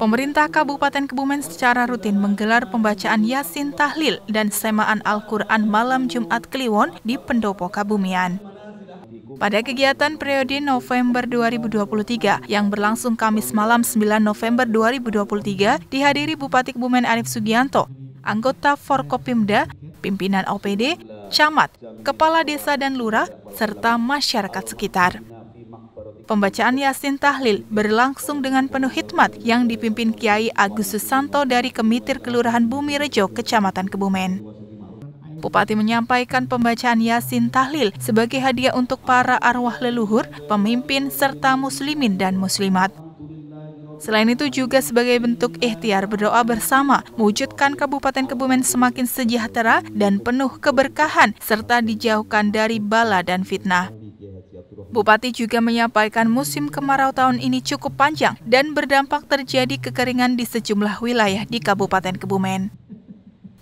Pemerintah Kabupaten Kebumen secara rutin menggelar pembacaan Yasin Tahlil dan Semaan Al-Quran malam Jumat Kliwon di Pendopo Kabumian. Pada kegiatan periode November 2023 yang berlangsung Kamis malam 9 November 2023 dihadiri Bupati Kebumen Arif Sugianto, anggota Forkopimda, pimpinan OPD, camat, kepala desa dan lurah, serta masyarakat sekitar. Pembacaan Yasin Tahlil berlangsung dengan penuh hikmat yang dipimpin Kiai Agus Susanto dari Kemitir Kelurahan Bumi Rejo, Kecamatan Kebumen. Bupati menyampaikan pembacaan Yasin Tahlil sebagai hadiah untuk para arwah leluhur, pemimpin, serta muslimin dan muslimat. Selain itu juga sebagai bentuk ikhtiar berdoa bersama, mewujudkan Kabupaten Kebumen semakin sejahtera dan penuh keberkahan, serta dijauhkan dari bala dan fitnah. Bupati juga menyampaikan musim kemarau tahun ini cukup panjang dan berdampak terjadi kekeringan di sejumlah wilayah di Kabupaten Kebumen.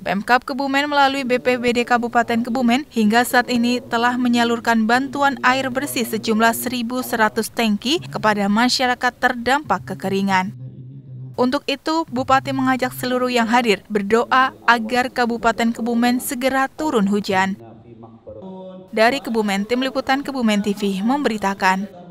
Pemkap Kebumen melalui BPBD Kabupaten Kebumen hingga saat ini telah menyalurkan bantuan air bersih sejumlah 1.100 tangki kepada masyarakat terdampak kekeringan. Untuk itu, Bupati mengajak seluruh yang hadir berdoa agar Kabupaten Kebumen segera turun hujan. Dari Kebumen, Tim Liputan Kebumen TV memberitakan.